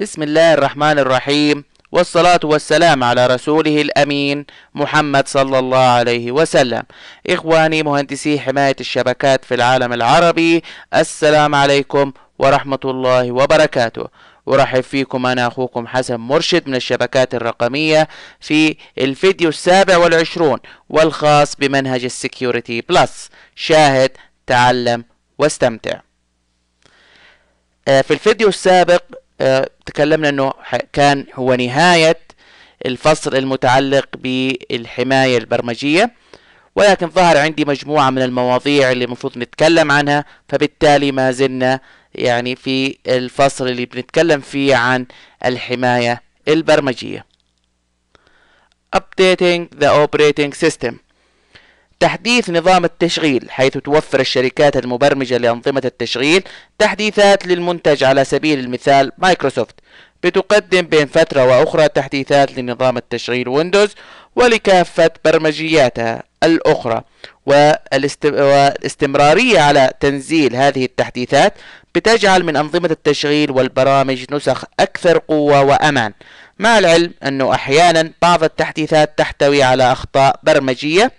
بسم الله الرحمن الرحيم والصلاة والسلام على رسوله الأمين محمد صلى الله عليه وسلم إخواني مهندسي حماية الشبكات في العالم العربي السلام عليكم ورحمة الله وبركاته أرحب فيكم أنا أخوكم حسن مرشد من الشبكات الرقمية في الفيديو السابع والعشرون والخاص بمنهج السكيورتي بلس شاهد تعلم واستمتع آه، في الفيديو السابق تكلمنا انه كان هو نهاية الفصل المتعلق بالحماية البرمجية ولكن ظهر عندي مجموعة من المواضيع اللي المفروض نتكلم عنها فبالتالي ما زلنا يعني في الفصل اللي بنتكلم فيه عن الحماية البرمجية Updating the operating system تحديث نظام التشغيل حيث توفر الشركات المبرمجة لأنظمة التشغيل تحديثات للمنتج على سبيل المثال مايكروسوفت بتقدم بين فترة وأخرى تحديثات لنظام التشغيل ويندوز ولكافة برمجياتها الأخرى والاستمرارية على تنزيل هذه التحديثات بتجعل من أنظمة التشغيل والبرامج نسخ أكثر قوة وأمان مع العلم أنه أحيانا بعض التحديثات تحتوي على أخطاء برمجية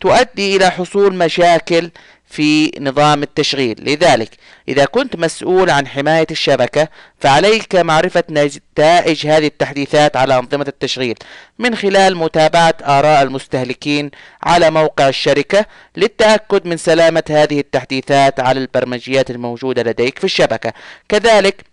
تؤدي إلى حصول مشاكل في نظام التشغيل لذلك إذا كنت مسؤول عن حماية الشبكة فعليك معرفة نتائج هذه التحديثات على أنظمة التشغيل من خلال متابعة آراء المستهلكين على موقع الشركة للتأكد من سلامة هذه التحديثات على البرمجيات الموجودة لديك في الشبكة كذلك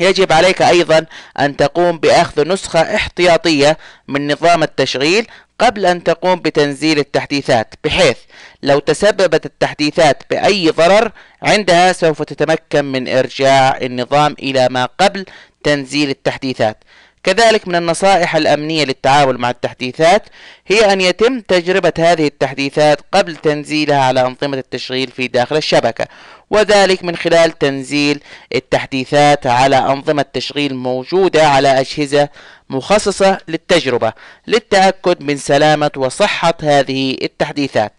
يجب عليك أيضا أن تقوم بأخذ نسخة احتياطية من نظام التشغيل قبل أن تقوم بتنزيل التحديثات بحيث لو تسببت التحديثات بأي ضرر عندها سوف تتمكن من إرجاع النظام إلى ما قبل تنزيل التحديثات كذلك من النصائح الأمنية للتعامل مع التحديثات هي أن يتم تجربة هذه التحديثات قبل تنزيلها على أنظمة التشغيل في داخل الشبكة وذلك من خلال تنزيل التحديثات على أنظمة تشغيل موجودة على أجهزة مخصصة للتجربة للتأكد من سلامة وصحة هذه التحديثات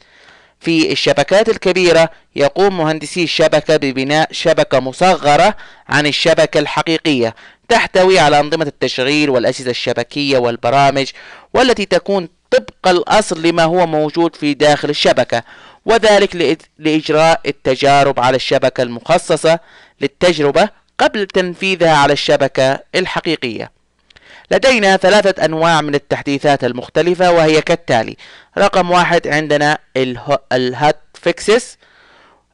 في الشبكات الكبيرة يقوم مهندسي الشبكة ببناء شبكة مصغرة عن الشبكة الحقيقية تحتوي على أنظمة التشغيل والأجهزة الشبكية والبرامج والتي تكون طبق الأصل لما هو موجود في داخل الشبكة وذلك لإجراء التجارب على الشبكة المخصصة للتجربة قبل تنفيذها على الشبكة الحقيقية لدينا ثلاثة أنواع من التحديثات المختلفة وهي كالتالي رقم واحد عندنا الهات فيكسس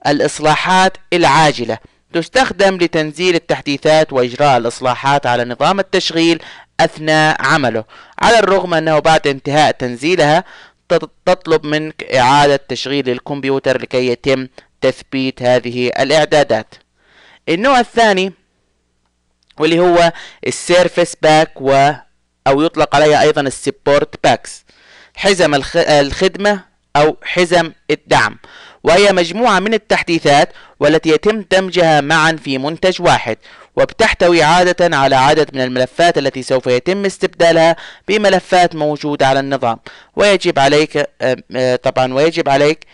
الإصلاحات العاجلة تستخدم لتنزيل التحديثات وإجراء الإصلاحات على نظام التشغيل أثناء عمله على الرغم أنه بعد انتهاء تنزيلها تطلب منك إعادة تشغيل الكمبيوتر لكي يتم تثبيت هذه الإعدادات النوع الثاني واللي هو السيرفس باك و او يطلق عليها ايضا السبورت باكس حزم الخدمه او حزم الدعم وهي مجموعه من التحديثات والتي يتم دمجها معا في منتج واحد وبتحتوي عادة على عدد من الملفات التي سوف يتم استبدالها بملفات موجودة على النظام ويجب عليك آه، طبعا ويجب عليك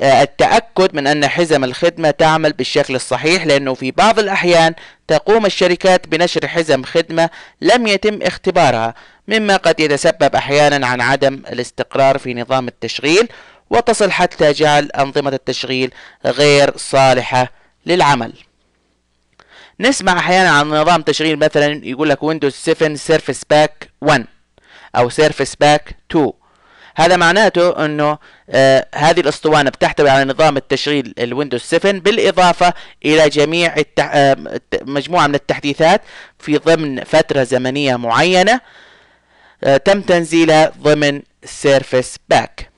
آه، التأكد من أن حزم الخدمة تعمل بالشكل الصحيح لأنه في بعض الأحيان تقوم الشركات بنشر حزم خدمة لم يتم اختبارها مما قد يتسبب أحيانا عن عدم الاستقرار في نظام التشغيل وتصل حتى جعل أنظمة التشغيل غير صالحة للعمل نسمع أحيانا عن نظام تشغيل مثلا يقول لك ويندوز 7 سيرفيس باك 1 أو سيرفيس باك 2 هذا معناته انه آه هذه الاسطوانه بتحتوي على نظام التشغيل الويندوز 7 بالاضافه الى جميع التح... آه مجموعه من التحديثات في ضمن فتره زمنيه معينه آه تم تنزيلها ضمن سيرفس باك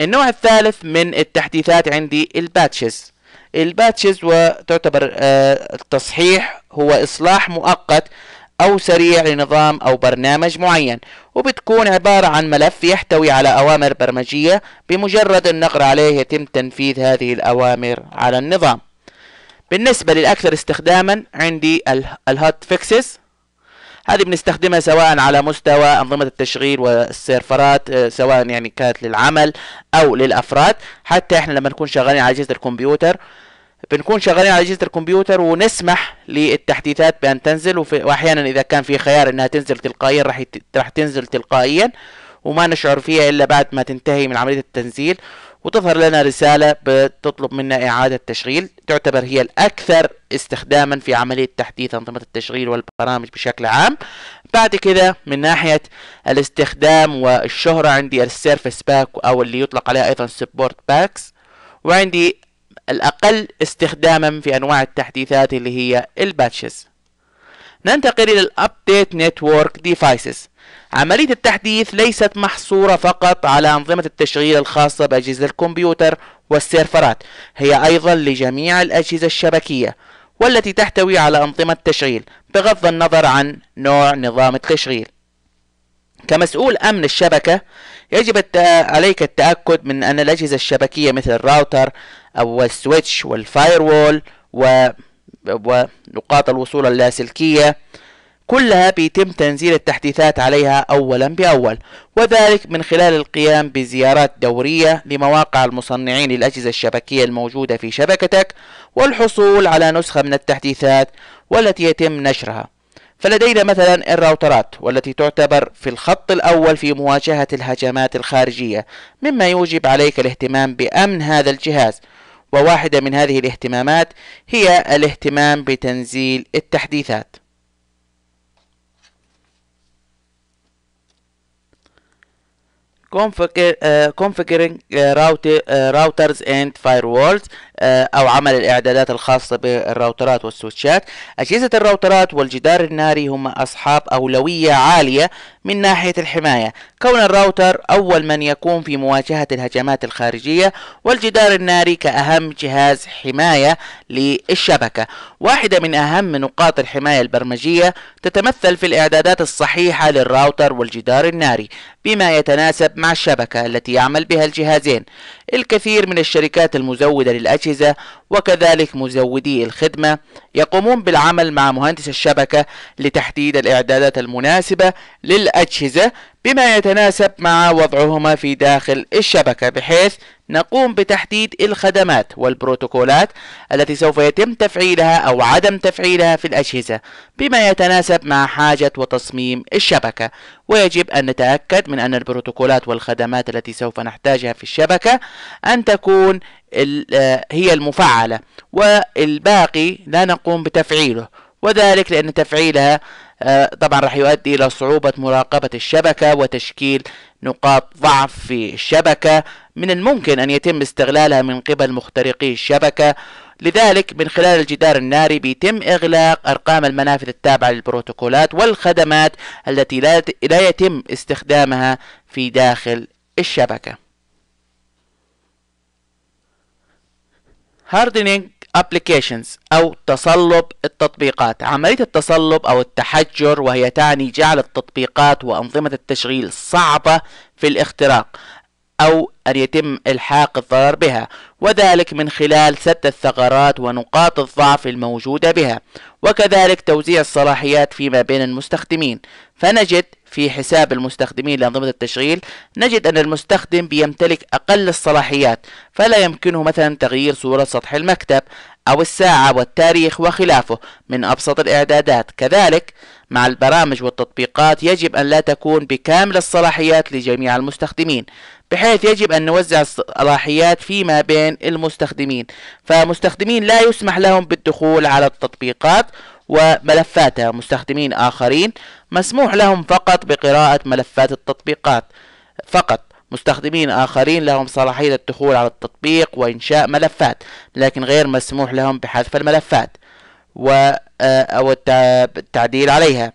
النوع الثالث من التحديثات عندي الباتشز الباتشز وتعتبر آه، التصحيح هو اصلاح مؤقت أو سريع لنظام أو برنامج معين وبتكون عبارة عن ملف يحتوي على أوامر برمجية بمجرد النقر عليه يتم تنفيذ هذه الأوامر على النظام بالنسبة للأكثر استخداما عندي الهوت فيكسز هذه بنستخدمها سواء على مستوى أنظمة التشغيل والسيرفرات آه، سواء يعني كانت للعمل أو للأفراد حتى إحنا لما نكون شغالين على أجهزة الكمبيوتر بنكون شغالين على اجهزه الكمبيوتر ونسمح للتحديثات بان تنزل وفي واحيانا اذا كان في خيار انها تنزل تلقائيا راح يت... راح تنزل تلقائيا وما نشعر فيها الا بعد ما تنتهي من عمليه التنزيل وتظهر لنا رساله بتطلب منا اعاده تشغيل تعتبر هي الاكثر استخداما في عمليه تحديث انظمه التشغيل والبرامج بشكل عام بعد كده من ناحيه الاستخدام والشهره عندي السيرفس باك او اللي يطلق عليها ايضا سبورت باكس وعندي الأقل استخداما في أنواع التحديثات اللي هي الباتشز ننتقل إلى الأبديت نتورك ديفايسز عملية التحديث ليست محصورة فقط على أنظمة التشغيل الخاصة بأجهزة الكمبيوتر والسيرفرات هي أيضا لجميع الأجهزة الشبكية والتي تحتوي على أنظمة تشغيل بغض النظر عن نوع نظام التشغيل كمسؤول أمن الشبكة يجب عليك التأكد من أن الأجهزة الشبكية مثل الراوتر أو السويتش والفاير وول و ونقاط الوصول اللاسلكية كلها بيتم تنزيل التحديثات عليها أولا بأول وذلك من خلال القيام بزيارات دورية لمواقع المصنعين للأجهزة الشبكية الموجودة في شبكتك والحصول على نسخة من التحديثات والتي يتم نشرها فلدينا مثلا الراوترات والتي تعتبر في الخط الأول في مواجهة الهجمات الخارجية مما يوجب عليك الاهتمام بأمن هذا الجهاز وواحدة من هذه الاهتمامات هي الاهتمام بتنزيل التحديثات آه، configuring uh, routers and firewalls آه، أو عمل الإعدادات الخاصة بالراوترات والسويتشات أجهزة الراوترات والجدار الناري هم أصحاب أولوية عالية من ناحية الحماية كون الراوتر أول من يقوم في مواجهة الهجمات الخارجية والجدار الناري كأهم جهاز حماية للشبكة واحدة من أهم نقاط الحماية البرمجية تتمثل في الإعدادات الصحيحة للراوتر والجدار الناري بما يتناسب مع الشبكة التي يعمل بها الجهازين الكثير من الشركات المزودة للأجهزة وكذلك مزودي الخدمة يقومون بالعمل مع مهندس الشبكة لتحديد الإعدادات المناسبة للأجهزة بما يتناسب مع وضعهما في داخل الشبكة بحيث نقوم بتحديد الخدمات والبروتوكولات التي سوف يتم تفعيلها أو عدم تفعيلها في الأجهزة بما يتناسب مع حاجة وتصميم الشبكة ويجب أن نتأكد من أن البروتوكولات والخدمات التي سوف نحتاجها في الشبكة أن تكون آه، هي المفعلة والباقي لا نقوم بتفعيله وذلك لأن تفعيلها آه، طبعا راح يؤدي إلى صعوبة مراقبة الشبكة وتشكيل نقاط ضعف في الشبكة من الممكن أن يتم استغلالها من قبل مخترقي الشبكة لذلك من خلال الجدار الناري بيتم إغلاق أرقام المنافذ التابعة للبروتوكولات والخدمات التي لا يتم استخدامها في داخل الشبكة hardening applications أو تصلب التطبيقات عملية التصلب أو التحجر وهي تعني جعل التطبيقات وأنظمة التشغيل صعبة في الاختراق أو أن يتم إلحاق الضرر بها وذلك من خلال سد الثغرات ونقاط الضعف الموجودة بها وكذلك توزيع الصلاحيات فيما بين المستخدمين فنجد في حساب المستخدمين لأنظمة التشغيل نجد أن المستخدم بيمتلك أقل الصلاحيات فلا يمكنه مثلا تغيير صورة سطح المكتب أو الساعة والتاريخ وخلافه من أبسط الإعدادات كذلك مع البرامج والتطبيقات يجب أن لا تكون بكامل الصلاحيات لجميع المستخدمين بحيث يجب أن نوزع الصلاحيات فيما بين المستخدمين فمستخدمين لا يسمح لهم بالدخول على التطبيقات وملفاتها مستخدمين آخرين مسموح لهم فقط بقراءة ملفات التطبيقات فقط مستخدمين آخرين لهم صلاحية الدخول على التطبيق وإنشاء ملفات لكن غير مسموح لهم بحذف الملفات و آه، أو التعديل عليها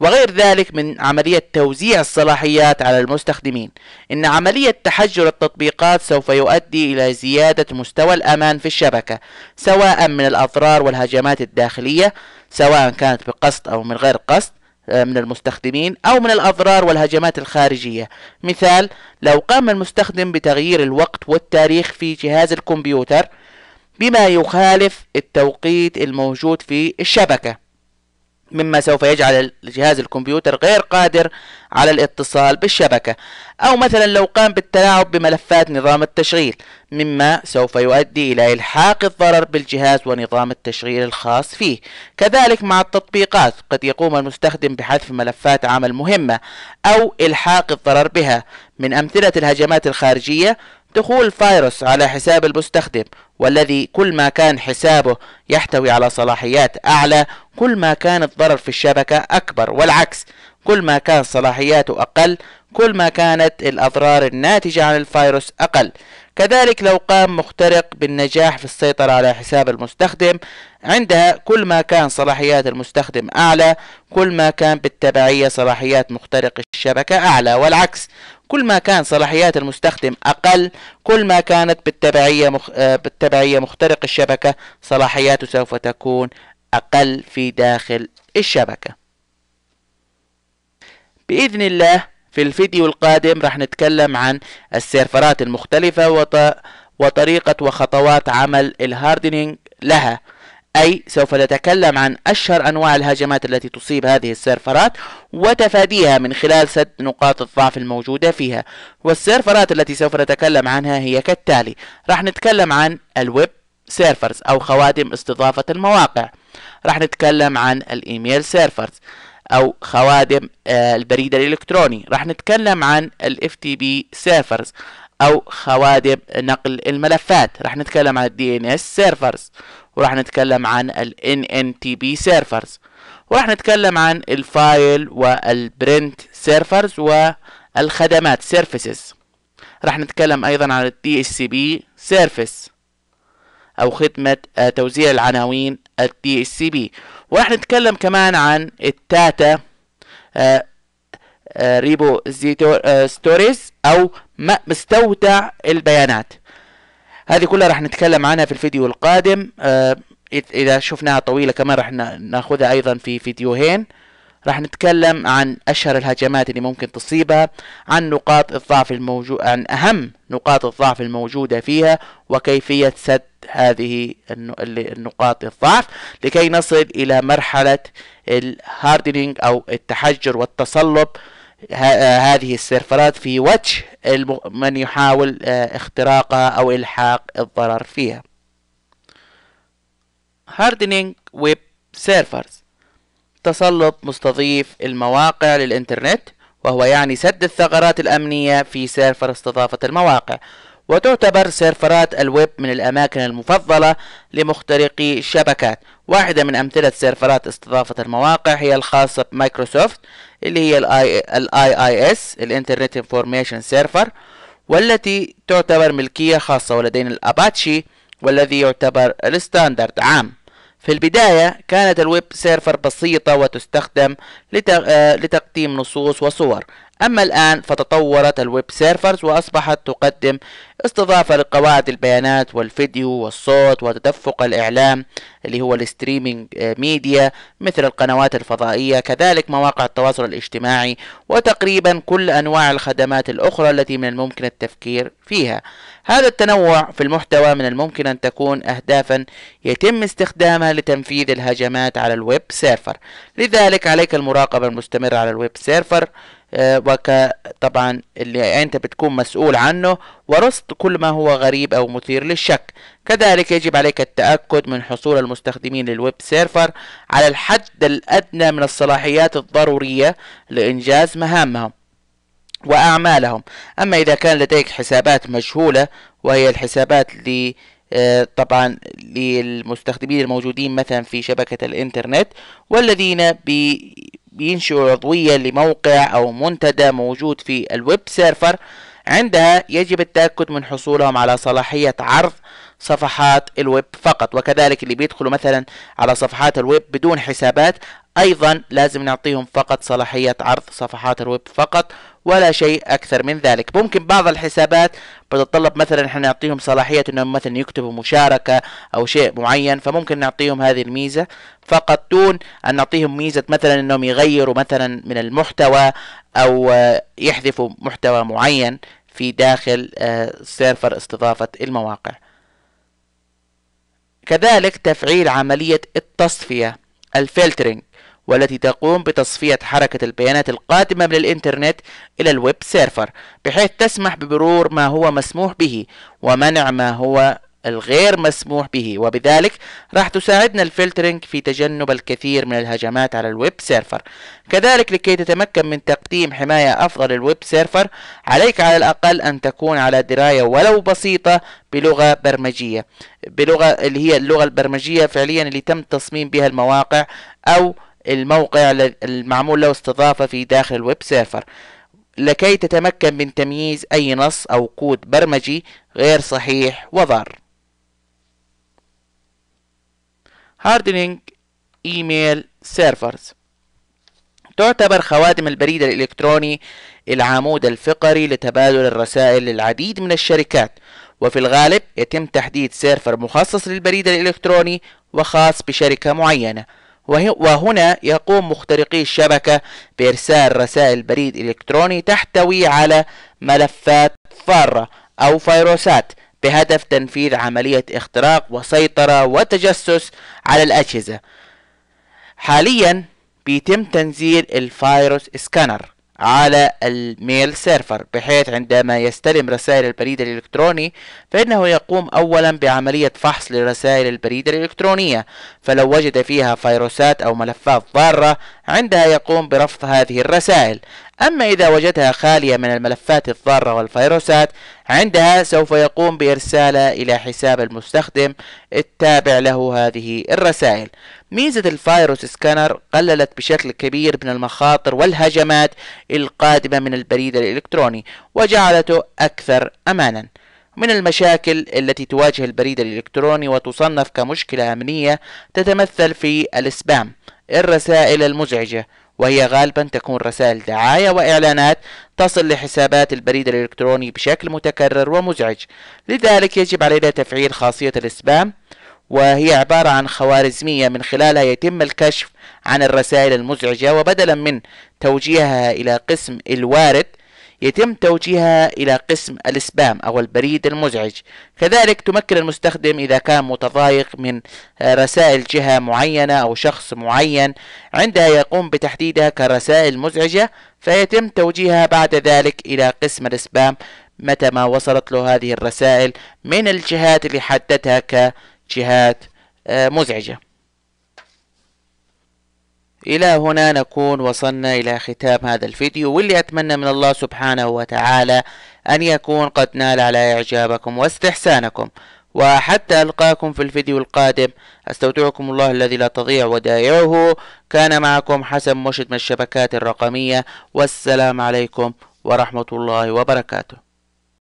وغير ذلك من عملية توزيع الصلاحيات على المستخدمين إن عملية تحجر التطبيقات سوف يؤدي إلى زيادة مستوى الأمان في الشبكة سواء من الأضرار والهجمات الداخلية سواء كانت بقصد أو من غير قصد آه، من المستخدمين أو من الأضرار والهجمات الخارجية مثال لو قام المستخدم بتغيير الوقت والتاريخ في جهاز الكمبيوتر بما يخالف التوقيت الموجود في الشبكة مما سوف يجعل جهاز الكمبيوتر غير قادر على الاتصال بالشبكة أو مثلا لو قام بالتلاعب بملفات نظام التشغيل مما سوف يؤدي إلى إلحاق الضرر بالجهاز ونظام التشغيل الخاص فيه كذلك مع التطبيقات قد يقوم المستخدم بحذف ملفات عمل مهمة أو إلحاق الضرر بها من أمثلة الهجمات الخارجية دخول فيروس على حساب المستخدم والذي كل ما كان حسابه يحتوي على صلاحيات أعلى كل ما كان الضرر في الشبكة أكبر والعكس كل ما كان صلاحياته أقل كل ما كانت الأضرار الناتجة عن الفيروس أقل كذلك لو قام مخترق بالنجاح في السيطرة على حساب المستخدم عندها كل ما كان صلاحيات المستخدم أعلى كل ما كان بالتبعية صلاحيات مخترق الشبكة أعلى والعكس كل ما كان صلاحيات المستخدم أقل كل ما كانت بالتبعية, مخ... آه، بالتبعية مخترق الشبكة صلاحياته سوف تكون أقل في داخل الشبكة بإذن الله في الفيديو القادم راح نتكلم عن السيرفرات المختلفة وط... وطريقة وخطوات عمل الهاردنينج لها أي سوف نتكلم عن أشهر أنواع الهجمات التي تصيب هذه السيرفرات وتفاديها من خلال سد نقاط الضعف الموجودة فيها والسيرفرات التي سوف نتكلم عنها هي كالتالي راح نتكلم عن الويب سيرفرز أو خوادم استضافة المواقع راح نتكلم عن الإيميل سيرفرز أو خوادم آه، البريد الإلكتروني راح نتكلم عن الـ FTP سيرفرز او خوادم نقل الملفات راح نتكلم عن الدي ان اس سيرفرز وراح نتكلم عن الان ان تي بي سيرفرز وراح نتكلم عن الفايل والبرنت سيرفرز والخدمات سيرفيسز راح نتكلم ايضا عن الدي اس سي بي سيرفيس او خدمة آه، توزيع العناوين الدي اس سي بي وراح نتكلم كمان عن التاتا ريبو زيتو ستوريز او مستودع البيانات هذه كلها راح نتكلم عنها في الفيديو القادم آه، اذا شفناها طويله كمان راح ناخذها ايضا في فيديوهين راح نتكلم عن اشهر الهجمات اللي ممكن تصيبها عن نقاط الضعف الموجود عن اهم نقاط الضعف الموجوده فيها وكيفيه سد هذه النقاط الضعف لكي نصل الى مرحله الهاردنينج او التحجر والتصلب آه، هذه السيرفرات في وجه من يحاول آه، اختراقها أو إلحاق الضرر فيها هاردنينج ويب سيرفرز تسلط مستضيف المواقع للإنترنت وهو يعني سد الثغرات الأمنية في سيرفر استضافة المواقع وتعتبر سيرفرات الويب من الأماكن المفضلة لمخترقي الشبكات واحدة من أمثلة سيرفرات استضافة المواقع هي الخاصة بمايكروسوفت اللي هي الاي اي اس الانترنت انفورميشن سيرفر والتي تعتبر ملكية خاصة ولدينا الاباتشي والذي يعتبر الستاندرد عام في البداية كانت الويب سيرفر بسيطة وتستخدم آه، لتقديم نصوص وصور أما الآن فتطورت الويب سيرفرز وأصبحت تقدم استضافة لقواعد البيانات والفيديو والصوت وتدفق الإعلام اللي هو الستريمينج آه، ميديا مثل القنوات الفضائية كذلك مواقع التواصل الاجتماعي وتقريبا كل أنواع الخدمات الأخرى التي من الممكن التفكير فيها هذا التنوع في المحتوى من الممكن أن تكون أهدافا يتم استخدامها لتنفيذ الهجمات على الويب سيرفر لذلك عليك المراقبة المستمرة على الويب سيرفر آه، طبعا اللي انت بتكون مسؤول عنه ورصد كل ما هو غريب او مثير للشك كذلك يجب عليك التأكد من حصول المستخدمين للويب سيرفر على الحد الأدنى من الصلاحيات الضرورية لإنجاز مهامهم وأعمالهم أما إذا كان لديك حسابات مجهولة وهي الحسابات اللي آه، طبعا للمستخدمين الموجودين مثلا في شبكة الإنترنت والذين بي بينشئوا عضوية لموقع أو منتدى موجود في الويب سيرفر عندها يجب التأكد من حصولهم على صلاحية عرض صفحات الويب فقط وكذلك اللي بيدخلوا مثلا على صفحات الويب بدون حسابات ايضا لازم نعطيهم فقط صلاحية عرض صفحات الويب فقط ولا شيء اكثر من ذلك ممكن بعض الحسابات بتتطلب مثلا احنا نعطيهم صلاحية انهم مثلا يكتبوا مشاركة او شيء معين فممكن نعطيهم هذه الميزة فقط دون ان نعطيهم ميزة مثلا انهم يغيروا مثلا من المحتوى او يحذفوا محتوى معين في داخل آه، سيرفر استضافة المواقع كذلك تفعيل عملية التصفية الفلترينج والتي تقوم بتصفية حركة البيانات القادمة من الإنترنت إلى الويب سيرفر بحيث تسمح بمرور ما هو مسموح به ومنع ما هو الغير مسموح به وبذلك راح تساعدنا الفلترنج في تجنب الكثير من الهجمات على الويب سيرفر كذلك لكي تتمكن من تقديم حماية أفضل للويب سيرفر عليك على الأقل أن تكون على دراية ولو بسيطة بلغة برمجية بلغة اللي هي اللغة البرمجية فعليا اللي تم تصميم بها المواقع أو الموقع المعمول له استضافة في داخل الويب سيرفر لكي تتمكن من تمييز أي نص أو كود برمجي غير صحيح وضار هاردنينج ايميل سيرفرز تعتبر خوادم البريد الإلكتروني العمود الفقري لتبادل الرسائل للعديد من الشركات وفي الغالب يتم تحديد سيرفر مخصص للبريد الإلكتروني وخاص بشركة معينة وهنا يقوم مخترقي الشبكة بإرسال رسائل بريد إلكتروني تحتوي على ملفات فارة أو فيروسات بهدف تنفيذ عملية اختراق وسيطرة وتجسس على الأجهزة حاليا بيتم تنزيل الفيروس سكانر على الميل سيرفر بحيث عندما يستلم رسائل البريد الإلكتروني فإنه يقوم أولا بعملية فحص لرسائل البريد الإلكترونية فلو وجد فيها فيروسات أو ملفات ضارة عندها يقوم برفض هذه الرسائل أما إذا وجدها خالية من الملفات الضارة والفيروسات عندها سوف يقوم بإرسالها إلى حساب المستخدم التابع له هذه الرسائل ميزة الفيروس سكانر قللت بشكل كبير من المخاطر والهجمات القادمة من البريد الإلكتروني وجعلته أكثر أماناً من المشاكل التي تواجه البريد الإلكتروني وتصنف كمشكلة أمنية تتمثل في الإسبام الرسائل المزعجة وهي غالبا تكون رسائل دعاية وإعلانات تصل لحسابات البريد الإلكتروني بشكل متكرر ومزعج لذلك يجب علينا تفعيل خاصية الإسبام وهي عبارة عن خوارزمية من خلالها يتم الكشف عن الرسائل المزعجة وبدلا من توجيهها إلى قسم الوارد يتم توجيهها إلى قسم السبام أو البريد المزعج كذلك تمكن المستخدم إذا كان متضايق من رسائل جهة معينة أو شخص معين عندها يقوم بتحديدها كرسائل مزعجة فيتم توجيهها بعد ذلك إلى قسم السبام متى ما وصلت له هذه الرسائل من الجهات اللي حددها كجهات آه، مزعجة إلى هنا نكون وصلنا إلى ختام هذا الفيديو واللي أتمنى من الله سبحانه وتعالى أن يكون قد نال على إعجابكم واستحسانكم وحتى ألقاكم في الفيديو القادم أستودعكم الله الذي لا تضيع ودائعه كان معكم حسن مشد من الشبكات الرقمية والسلام عليكم ورحمة الله وبركاته